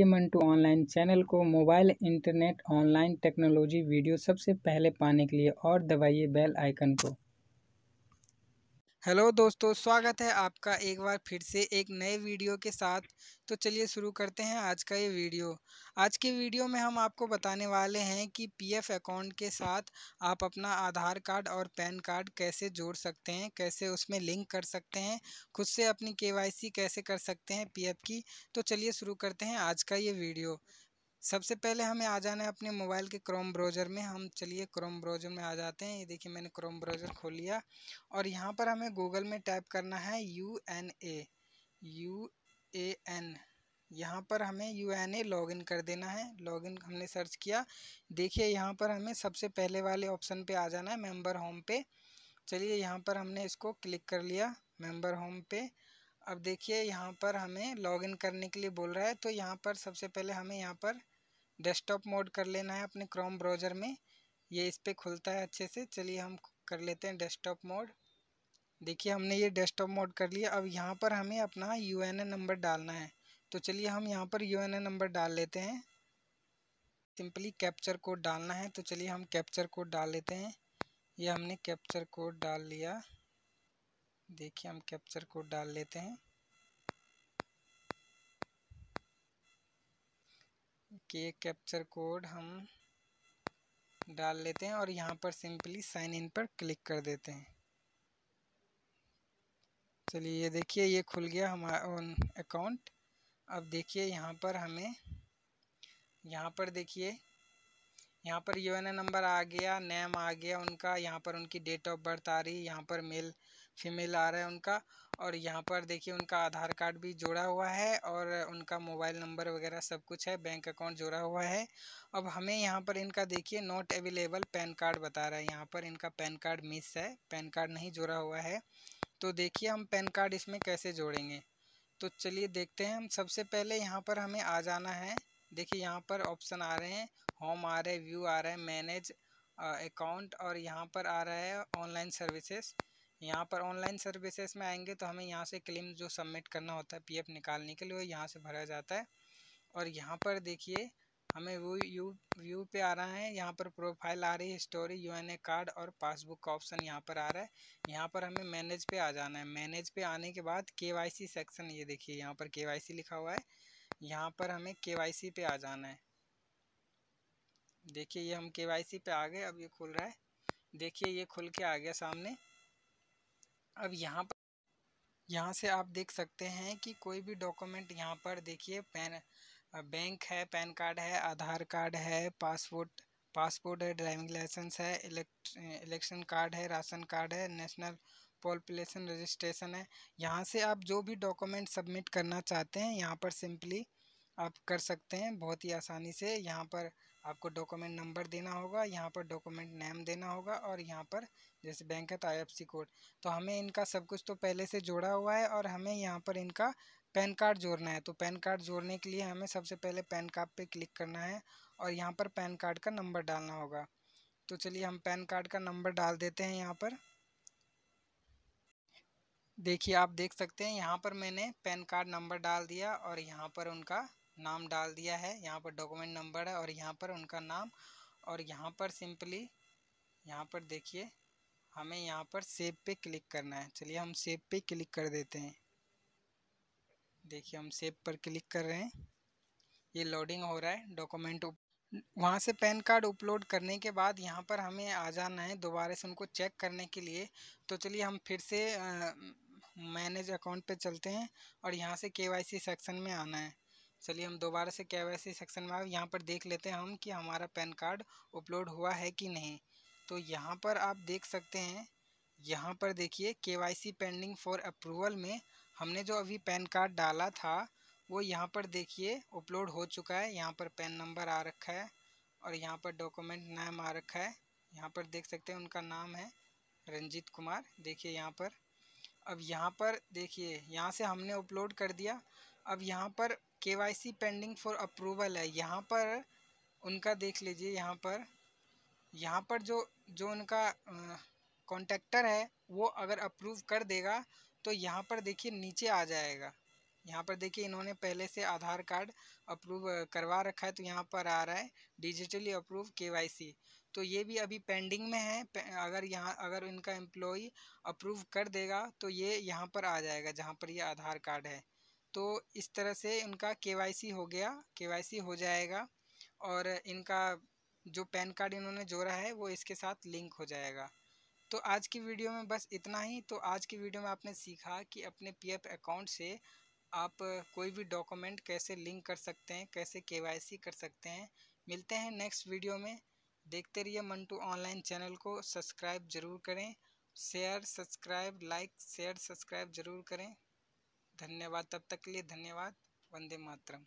आइए Mantu online channel को mobile internet online technology video सबसे पहले पाने के लिए और दबाइए बेल आइकन को हेलो दोस्तों स्वागत है आपका एक बार फिर से एक नए वीडियो के साथ तो चलिए शुरू करते हैं आज का ये वीडियो आज के वीडियो में हम आपको बताने वाले हैं कि पीएफ अकाउंट के साथ आप अपना आधार कार्ड और पैन कार्ड कैसे जोड़ सकते हैं कैसे उसमें लिंक कर सकते हैं खुद से अपनी केवाईसी कैसे कर सकते हैं पीएफ की तो चलिए शुरू करते हैं आज का ये वीडियो सबसे पहले हमें आ जाना है अपने मोबाइल के क्रोम ब्राउज़र में हम चलिए क्रोम ब्राउज़र में आ जाते हैं ये देखिए मैंने क्रोम ब्राउज़र खोल लिया और यहाँ पर हमें गूगल में टाइप करना है U N A U A N यहाँ पर हमें U N A log in कर देना है लॉग इन हमने सर्च किया देखिए यहाँ पर हमें सबसे पहले वाले ऑप्शन पर आ जाना है मेम्बर होम पे चलिए यहाँ पर हमने इसको क्लिक कर लिया मेम्बर होम पे अब देखिए यहाँ पर हमें लॉगिन करने के लिए बोल रहा है तो यहाँ पर सबसे पहले हमें यहाँ पर डेस्कटॉप मोड कर लेना है अपने क्रोम ब्राउज़र में ये इस पर खुलता है अच्छे से चलिए हम कर लेते हैं डेस्कटॉप मोड देखिए हमने ये डेस्कटॉप मोड कर लिया अब यहाँ पर हमें अपना यू नंबर डालना है तो चलिए हम यहाँ पर यू नंबर डाल लेते हैं सिंपली कैप्चर कोड डालना है तो चलिए हम कैप्चर कोड डाल लेते हैं ये हमने कैप्चर कोड डाल लिया देखिए हम कैप्चर कोड डाल लेते हैं के कैप्चर कोड हम डाल लेते हैं और यहाँ पर सिंपली साइन इन पर क्लिक कर देते हैं चलिए ये देखिए ये खुल गया हमारा अकाउंट अब देखिए यहाँ पर हमें यहाँ पर देखिए यहाँ पर यू नंबर आ गया नेम आ गया उनका यहाँ पर उनकी डेट ऑफ बर्थ आ रही यहाँ पर मेल फीमेल आ रहा है उनका और यहाँ पर देखिए उनका आधार कार्ड भी जोड़ा हुआ है और उनका मोबाइल नंबर वगैरह सब कुछ है बैंक अकाउंट जोड़ा हुआ है अब हमें यहाँ पर इनका देखिए नॉट अवेलेबल पैन कार्ड बता रहा है यहाँ पर इनका पैन कार्ड मिस है पैन कार्ड नहीं जोड़ा हुआ है तो देखिए हम पैन कार्ड इसमें कैसे जोड़ेंगे तो चलिए देखते हैं हम सबसे पहले यहाँ पर हमें आ जाना है देखिए यहाँ पर ऑप्शन आ रहे हैं होम आ रहे हैं व्यू आ रहा है मैनेज अकाउंट और यहाँ पर आ रहा है ऑनलाइन सर्विसेज़ यहाँ पर ऑनलाइन सर्विसेज में आएंगे तो हमें यहाँ से क्लेम जो सबमिट करना होता है पीएफ निकालने के लिए वो यहाँ से भरा जाता है और यहाँ पर देखिए हमें वो यू व्यू पे आ रहा है यहाँ पर प्रोफाइल आ रही है स्टोरी यूएनए कार्ड और पासबुक का ऑप्शन यहाँ पर आ रहा है यहाँ पर हमें मैनेज पे आ जाना है मैनेज पे आने के बाद के सेक्शन ये देखिए यहाँ पर के लिखा हुआ है यहाँ पर हमें के पे आ जाना है देखिए ये हम के पे आ गए अब ये खुल रहा है देखिए ये खुल के आ गया सामने अब यहाँ पर यहाँ से आप देख सकते हैं कि कोई भी डॉक्यूमेंट यहाँ पर देखिए पैन बैंक है पैन कार्ड है आधार कार्ड है पासपोर्ट पासपोर्ट है ड्राइविंग लाइसेंस है इलेक्शन कार्ड है राशन कार्ड है नेशनल पॉपुलेशन रजिस्ट्रेशन है यहाँ से आप जो भी डॉक्यूमेंट सबमिट करना चाहते हैं यहाँ पर सिंपली आप कर सकते हैं बहुत ही आसानी से यहाँ पर आपको डॉक्यूमेंट नंबर देना होगा यहाँ पर डॉक्यूमेंट नेम देना होगा और यहाँ पर जैसे बैंक है तो आई कोड तो हमें इनका सब कुछ तो पहले से जोड़ा हुआ है और हमें यहाँ पर इनका पैन कार्ड जोड़ना है तो पैन कार्ड जोड़ने के लिए हमें सबसे पहले पैन कार्ड पर क्लिक करना है और यहाँ पर पैन कार्ड का नंबर डालना होगा तो चलिए हम पैन कार्ड का नंबर डाल देते हैं यहाँ पर देखिए आप देख सकते हैं यहाँ पर मैंने पैन कार्ड नंबर डाल दिया और यहाँ पर उनका नाम डाल दिया है यहाँ पर डॉक्यूमेंट नंबर है और यहाँ पर उनका नाम और यहाँ पर सिंपली यहाँ पर देखिए हमें यहाँ पर सेब पे क्लिक करना है चलिए हम सेब पे क्लिक कर देते हैं देखिए हम सेब पर क्लिक कर रहे हैं ये लोडिंग हो रहा है डॉक्यूमेंट वहाँ से पैन कार्ड अपलोड करने के बाद यहाँ पर हमें आ जाना है दोबारा से उनको चेक करने के लिए तो चलिए हम फिर से मैनेज अकाउंट पे चलते हैं और यहाँ से केवाईसी सेक्शन में आना है चलिए हम दोबारा से केवाईसी सेक्शन में आए यहाँ पर देख लेते हैं हम कि हमारा पैन कार्ड अपलोड हुआ है कि नहीं तो यहाँ पर आप देख सकते हैं यहाँ पर देखिए केवाईसी पेंडिंग फॉर अप्रूवल में हमने जो अभी पैन कार्ड डाला था वो यहाँ पर देखिए अपलोड हो चुका है यहाँ पर पैन नंबर आ रखा है और यहाँ पर डॉक्यूमेंट नाम आ रखा है यहाँ पर देख सकते हैं उनका नाम है रंजीत कुमार देखिए यहाँ पर अब यहाँ पर देखिए यहाँ से हमने अपलोड कर दिया अब यहाँ पर के Y C pending for approval है यहाँ पर उनका देख लीजिए यहाँ पर यहाँ पर जो जो उनका कॉन्टेक्टर है वो अगर अप्रूव कर देगा तो यहाँ पर देखिए नीचे आ जाएगा यहाँ पर देखिए इन्होंने पहले से आधार कार्ड अप्रूव करवा रखा है तो यहाँ पर आ रहा है डिजिटली अप्रूव केवाईसी तो ये भी अभी पेंडिंग में है अगर यहाँ अगर इनका एम्प्लॉई अप्रूव कर देगा तो ये यहाँ पर आ जाएगा जहाँ पर ये आधार कार्ड है तो इस तरह से उनका के हो गया के हो जाएगा और इनका जो पैन कार्ड इन्होंने जोड़ा है वो इसके साथ लिंक हो जाएगा तो आज की वीडियो में बस इतना ही तो आज की वीडियो में आपने सीखा कि अपने पीएफ अकाउंट से आप कोई भी डॉक्यूमेंट कैसे लिंक कर सकते हैं कैसे केवाईसी कर सकते हैं मिलते हैं नेक्स्ट वीडियो में देखते रहिए मंटू ऑनलाइन चैनल को सब्सक्राइब ज़रूर करें share subscribe like share subscribe ज़रूर करें धन्यवाद तब तक के लिए धन्यवाद वंदे मातरम